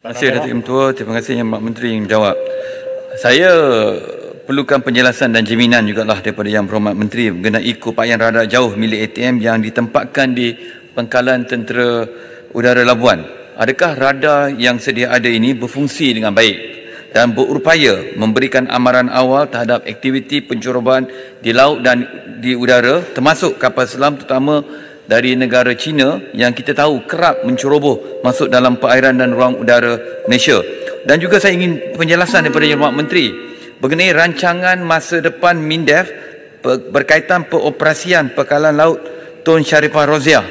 Terima kasih Datuk Mentua, terima kasih yang Mak Menteri yang jawab. Saya perlukan penjelasan dan jaminan juga lah daripada Yang Berhormat Menteri mengenai ikut kupayan radar jauh milik ATM yang ditempatkan di pangkalan tentera udara Labuan. Adakah radar yang sedia ada ini berfungsi dengan baik dan berupaya memberikan amaran awal terhadap aktiviti pencurban di laut dan di udara termasuk kapal selam terutama dari negara China yang kita tahu kerap menceroboh masuk dalam perairan dan ruang udara Malaysia. Dan juga saya ingin penjelasan daripada Yang Mak Menteri mengenai rancangan masa depan MINDEF berkaitan peroperasian pekalan laut Tun Sharifah Rozia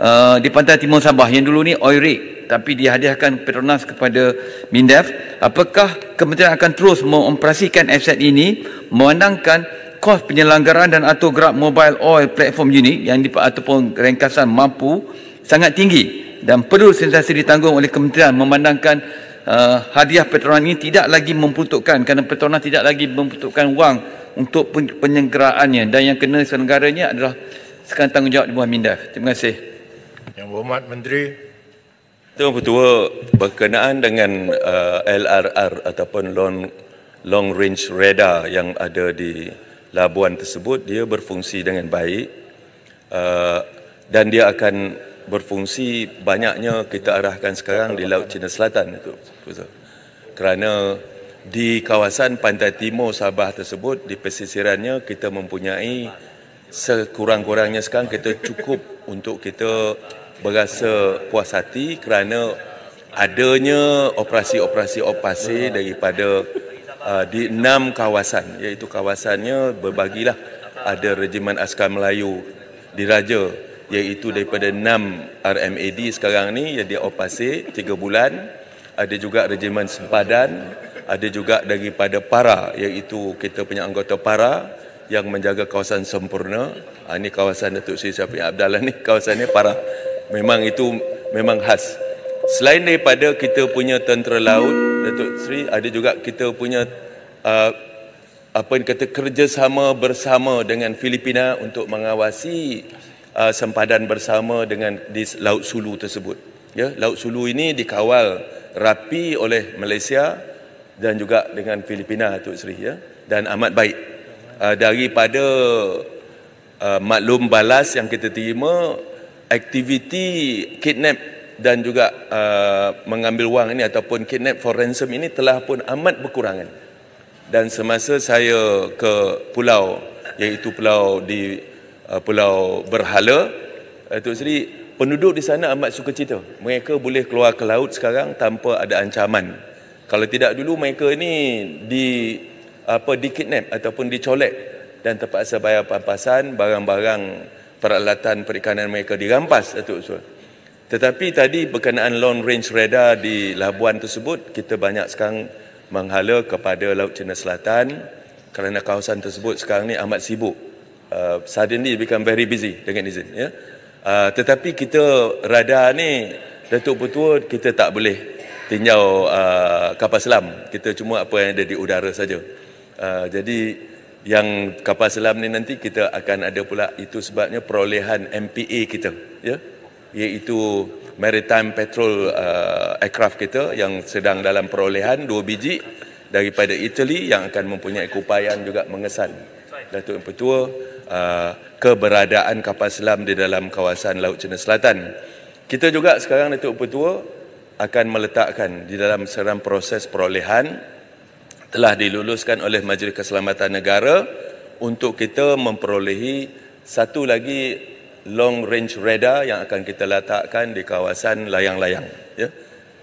uh, di Pantai Timur Sabah yang dulu ni oil rig tapi dihadiahkan Petronas kepada MINDEF. Apakah Kementerian akan terus mengoperasikan aset ini memandangkan kos penyelenggaraan dan atau grab mobile oil platform ini yang dip- ataupun ringkasan mampu sangat tinggi dan perlu sentiasa ditanggung oleh kementerian memandangkan uh, hadiah Petronas ini tidak lagi membutuhkan kerana Petronas tidak lagi membutuhkan wang untuk penyelenggaraannya dan yang kena selenggaranya adalah sekarang tanggungjawab di bawah MINDAF. Terima kasih. Yang berhormat Menteri. Tuan Ketua, berkenaan dengan uh, eh, LRR ataupun Long, Long Range Radar yang ada di labuan tersebut dia berfungsi dengan baik uh, dan dia akan berfungsi banyaknya kita arahkan sekarang di Laut Cina Selatan itu. Kerana di kawasan pantai timur Sabah tersebut di pesisirannya kita mempunyai sekurang-kurangnya sekarang kita cukup untuk kita berasa puas hati kerana adanya operasi-operasi opasi daripada uh, di enam kawasan iaitu kawasannya berbagilah ada rejimen askar Melayu diraja iaitu daripada enam RMAD sekarang ni yang opasi tiga bulan ada juga rejimen sempadan ada juga daripada para iaitu kita punya anggota para yang menjaga kawasan sempurna ha, ah, ini kawasan Datuk Seri Syafiq Abdallah ni kawasan ni para memang itu memang khas selain daripada kita punya tentera laut Datuk Sri ada juga kita punya uh, apa yang kata kerjasama bersama dengan Filipina untuk mengawasi uh, sempadan bersama dengan di Laut Sulu tersebut. Ya, Laut Sulu ini dikawal rapi oleh Malaysia dan juga dengan Filipina Datuk Sri ya dan amat baik. Uh, daripada uh, maklum balas yang kita terima aktiviti kidnap dan juga uh, mengambil wang ini ataupun kidnap for ransom ini telah pun amat berkurangan. Dan semasa saya ke pulau iaitu pulau di uh, pulau Berhala itu uh, sendiri penduduk di sana amat suka cerita. Mereka boleh keluar ke laut sekarang tanpa ada ancaman. Kalau tidak dulu mereka ini di apa di kidnap ataupun dicolek dan terpaksa bayar pampasan barang-barang peralatan perikanan mereka dirampas Datuk Sri. Tetapi tadi berkenaan long range radar di Labuan tersebut, kita banyak sekarang menghala kepada Laut Cina Selatan kerana kawasan tersebut sekarang ni amat sibuk. Uh, suddenly become very busy dengan izin. Yeah? Uh, tetapi kita radar ni Datuk Putua kita tak boleh tinjau uh, kapal selam. Kita cuma apa yang ada di udara saja. Uh, jadi yang kapal selam ni nanti kita akan ada pula itu sebabnya perolehan MPA kita. Ya. Yeah? iaitu maritime patrol uh, aircraft kita yang sedang dalam perolehan dua biji daripada Italy yang akan mempunyai keupayaan juga mengesan Datuk Yang Pertua uh, keberadaan kapal selam di dalam kawasan Laut Cina Selatan. Kita juga sekarang Datuk Yang Pertua akan meletakkan di dalam seram proses perolehan telah diluluskan oleh Majlis Keselamatan Negara untuk kita memperolehi satu lagi long range radar yang akan kita letakkan di kawasan layang-layang ya.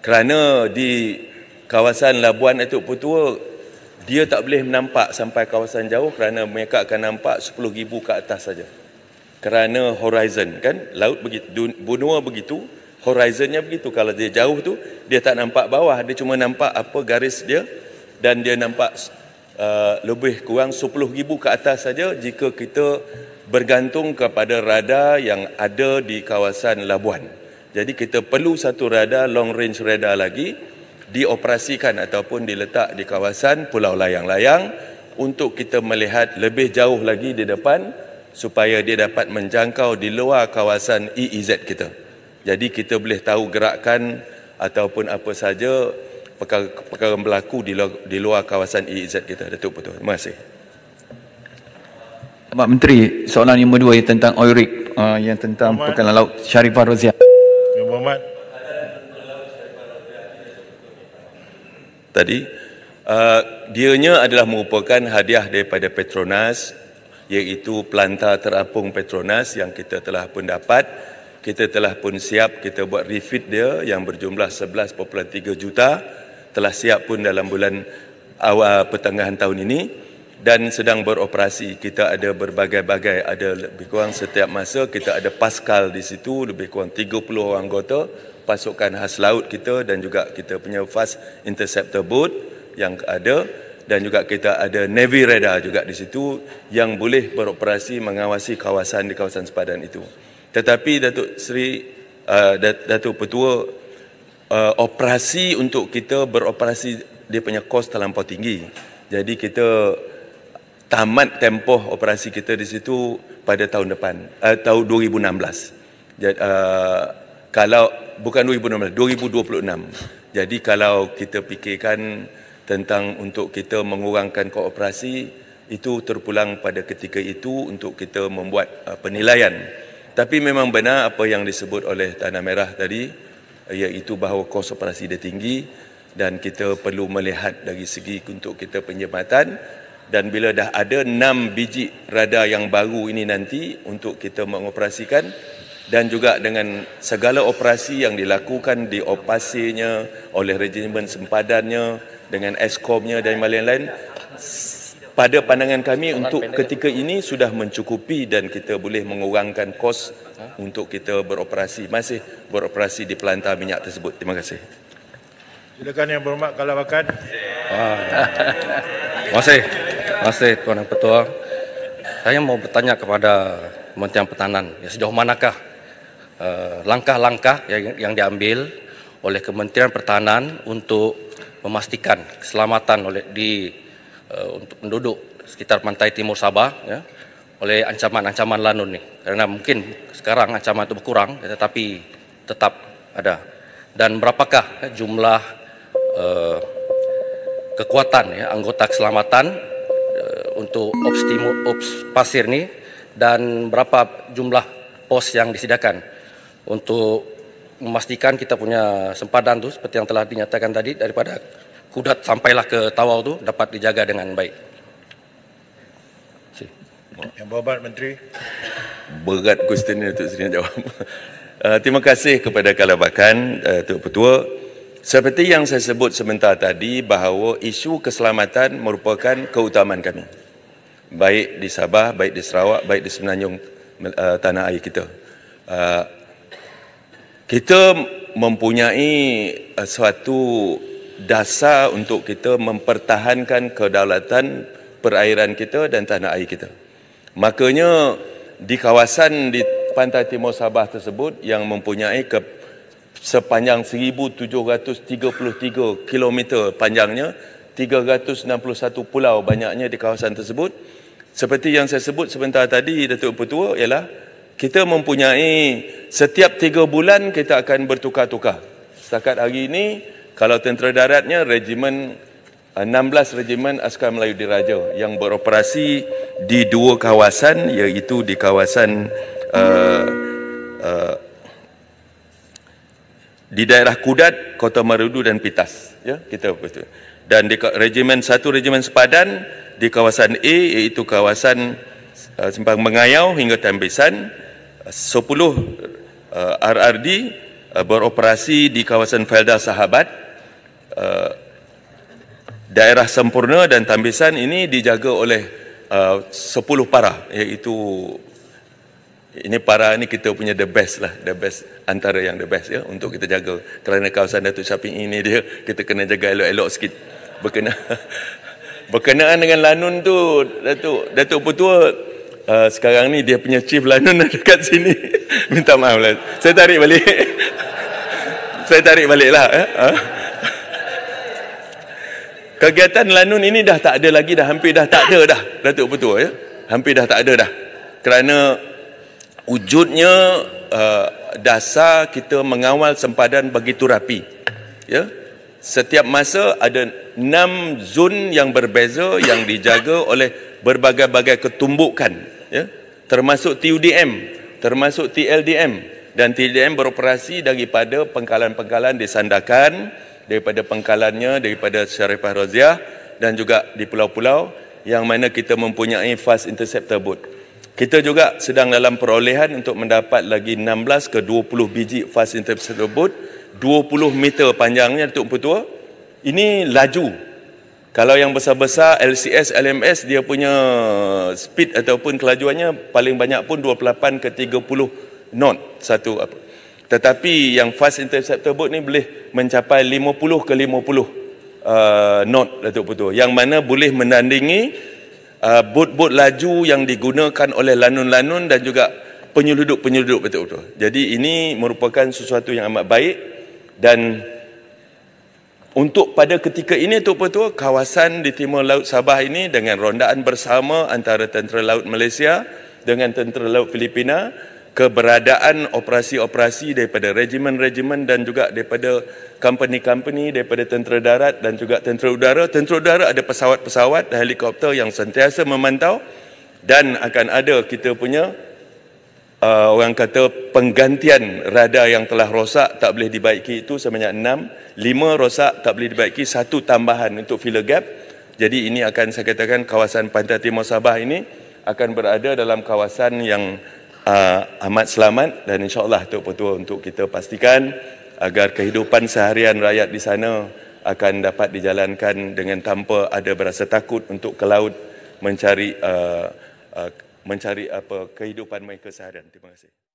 Kerana di kawasan Labuan itu Putua dia tak boleh menampak sampai kawasan jauh kerana mereka akan nampak 10000 ke atas saja. Kerana horizon kan laut begitu benua begitu horizonnya begitu kalau dia jauh tu dia tak nampak bawah dia cuma nampak apa garis dia dan dia nampak uh, lebih kurang 10000 ke atas saja jika kita bergantung kepada radar yang ada di kawasan Labuan. Jadi kita perlu satu radar long range radar lagi dioperasikan ataupun diletak di kawasan Pulau Layang-Layang untuk kita melihat lebih jauh lagi di depan supaya dia dapat menjangkau di luar kawasan EEZ kita. Jadi kita boleh tahu gerakan ataupun apa saja perkara-perkara berlaku di luar, di luar kawasan EEZ kita. Datuk Putu. Terima kasih. Pak Menteri, soalan yang kedua yang tentang oil rig uh, ah, yang tentang Muhammad. laut Syarifah Rozia. Ya, Muhammad. Tadi, uh, dianya adalah merupakan hadiah daripada Petronas iaitu pelanta terapung Petronas yang kita telah pun dapat. Kita telah pun siap, kita buat refit dia yang berjumlah 11.3 juta telah siap pun dalam bulan awal pertengahan tahun ini dan sedang beroperasi. Kita ada berbagai-bagai, ada lebih kurang setiap masa kita ada Pascal di situ, lebih kurang 30 orang anggota, pasukan khas laut kita dan juga kita punya fast interceptor boat yang ada dan juga kita ada Navy Radar juga di situ yang boleh beroperasi mengawasi kawasan di kawasan sepadan itu. Tetapi Datuk Seri, uh, Datuk Petua, uh, operasi untuk kita beroperasi dia punya kos terlampau tinggi. Jadi kita tamat tempoh operasi kita di situ pada tahun depan uh, tahun 2016 jadi, uh, kalau bukan 2016 2026 jadi kalau kita fikirkan tentang untuk kita mengurangkan kooperasi itu terpulang pada ketika itu untuk kita membuat uh, penilaian tapi memang benar apa yang disebut oleh tanah merah tadi iaitu bahawa kos operasi dia tinggi dan kita perlu melihat dari segi untuk kita penjematan dan bila dah ada 6 biji radar yang baru ini nanti untuk kita mengoperasikan dan juga dengan segala operasi yang dilakukan di opasinya oleh regimen sempadannya dengan eskomnya dan lain-lain pada pandangan kami untuk ketika ini sudah mencukupi dan kita boleh mengurangkan kos untuk kita beroperasi masih beroperasi di pelantar minyak tersebut terima kasih silakan yang berhormat kalau akan ah. terima kasih kasih Tuan Yang Petua. Saya mau bertanya kepada Kementerian Pertanian, ya, sejauh manakah eh, langkah-langkah uh, yang, yang diambil oleh Kementerian Pertanian untuk memastikan keselamatan oleh di uh, untuk penduduk sekitar pantai timur Sabah ya, oleh ancaman-ancaman lanun ini. Karena mungkin sekarang ancaman itu berkurang ya, tetapi tetap ada. Dan berapakah ya, jumlah uh, kekuatan ya, anggota keselamatan untuk ops timur ops pasir ni dan berapa jumlah pos yang disediakan untuk memastikan kita punya sempadan tu seperti yang telah dinyatakan tadi daripada kudat sampailah ke tawau tu dapat dijaga dengan baik. Yang berhormat menteri. Berat question ni Tok Sri jawab. Uh, terima kasih kepada Kalabakan uh, Tok Petua. Seperti yang saya sebut sebentar tadi bahawa isu keselamatan merupakan keutamaan kami baik di Sabah, baik di Sarawak, baik di semenanjung uh, tanah air kita. Uh, kita mempunyai uh, suatu dasar untuk kita mempertahankan kedaulatan perairan kita dan tanah air kita. Makanya di kawasan di pantai timur Sabah tersebut yang mempunyai ke, sepanjang 1733 km panjangnya 361 pulau banyaknya di kawasan tersebut. Seperti yang saya sebut sebentar tadi Datuk Pertua ialah kita mempunyai setiap 3 bulan kita akan bertukar-tukar. Setakat hari ini kalau tentera daratnya regimen 16 eh, regimen askar Melayu Diraja yang beroperasi di dua kawasan iaitu di kawasan uh, uh, di daerah Kudat, Kota Marudu dan Pitas ya kita betul dan di regimen satu regimen sepadan di kawasan A iaitu kawasan uh, simpang mengayau hingga tambisan 10 uh, uh RRD uh, beroperasi di kawasan Felda Sahabat uh, daerah sempurna dan tambisan ini dijaga oleh uh, 10 para iaitu ini para ini kita punya the best lah the best antara yang the best ya untuk kita jaga kerana kawasan Datuk Syafiq ini dia kita kena jaga elok-elok sikit berkena berkenaan dengan lanun tu Datuk Datuk Putua uh, sekarang ni dia punya chief lanun ada dekat sini minta maaf lah saya tarik balik saya tarik balik lah eh? Ah. kegiatan lanun ini dah tak ada lagi dah hampir dah tak ada dah Datuk Putua ya hampir dah tak ada dah kerana wujudnya uh, dasar kita mengawal sempadan begitu rapi ya yeah? setiap masa ada enam zon yang berbeza yang dijaga oleh berbagai-bagai ketumbukan ya termasuk TUDM termasuk TLDM dan TDM beroperasi daripada pengkalan-pengkalan disandakan daripada pengkalannya daripada Syarifah Roziah dan juga di pulau-pulau yang mana kita mempunyai fast interceptor boat. Kita juga sedang dalam perolehan untuk mendapat lagi 16 ke 20 biji fast interceptor tersebut 20 meter panjangnya Datuk Pertua ini laju kalau yang besar-besar LCS, LMS dia punya speed ataupun kelajuannya paling banyak pun 28 ke 30 knot satu apa. Tetapi yang fast interceptor boat ni boleh mencapai 50 ke 50 uh, knot Datuk Putu. Yang mana boleh menandingi uh, bot-bot laju yang digunakan oleh lanun-lanun dan juga penyeluduk-penyeluduk betul-betul. Jadi ini merupakan sesuatu yang amat baik dan untuk pada ketika ini tu betul kawasan di timur laut Sabah ini dengan rondaan bersama antara tentera laut Malaysia dengan tentera laut Filipina keberadaan operasi-operasi daripada regimen-regimen dan juga daripada company-company daripada tentera darat dan juga tentera udara. Tentera udara ada pesawat-pesawat, helikopter yang sentiasa memantau dan akan ada kita punya uh, orang kata penggantian radar yang telah rosak tak boleh dibaiki itu sebanyak enam lima rosak tak boleh dibaiki, satu tambahan untuk filler gap. Jadi ini akan saya katakan kawasan Pantai Timur Sabah ini akan berada dalam kawasan yang uh, ah, amat selamat dan insyaAllah Tok Petua untuk kita pastikan agar kehidupan seharian rakyat di sana akan dapat dijalankan dengan tanpa ada berasa takut untuk ke laut mencari uh, uh, mencari apa kehidupan mereka seharian. Terima kasih.